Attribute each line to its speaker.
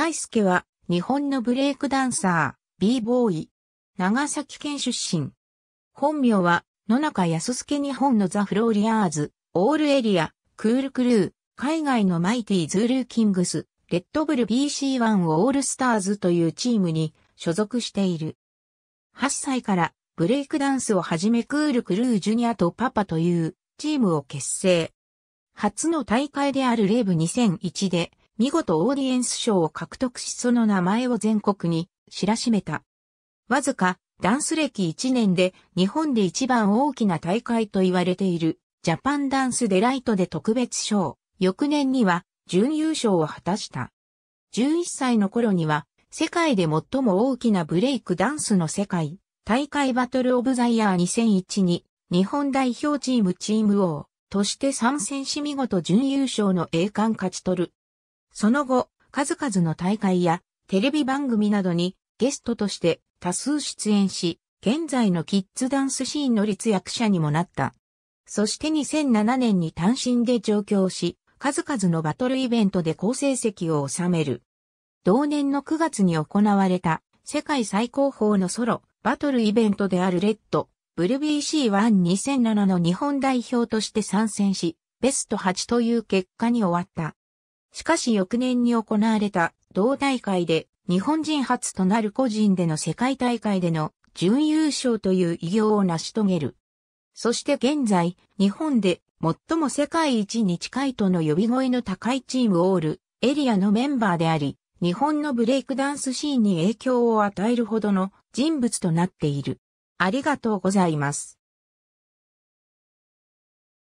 Speaker 1: 大輔は日本のブレイクダンサー、b ボーイ。長崎県出身。本名は野中康介日本のザ・フローリアーズ、オールエリア、クールクルー、海外のマイティ・ズールーキングス、レッドブル BC1 オールスターズというチームに所属している。8歳からブレイクダンスをはじめクールクルージュニアとパパというチームを結成。初の大会であるレーブ2001で見事オーディエンス賞を獲得しその名前を全国に知らしめた。わずかダンス歴1年で日本で一番大きな大会と言われているジャパンダンスデライトで特別賞、翌年には準優勝を果たした。11歳の頃には世界で最も大きなブレイクダンスの世界大会バトルオブザイヤー2001に日本代表チームチーム王として参戦し見事準優勝の栄冠勝ち取るその後、数々の大会やテレビ番組などにゲストとして多数出演し、現在のキッズダンスシーンの立役者にもなった。そして2007年に単身で上京し、数々のバトルイベントで好成績を収める。同年の9月に行われた世界最高峰のソロバトルイベントであるレッド WBC12007 の日本代表として参戦し、ベスト8という結果に終わった。しかし翌年に行われた同大会で日本人初となる個人での世界大会での準優勝という偉業を成し遂げる。そして現在、日本で最も世界一に近いとの呼び声の高いチームオールエリアのメンバーであり、日本のブレイクダンスシーンに影響を与えるほどの人物となっている。ありがとうございます。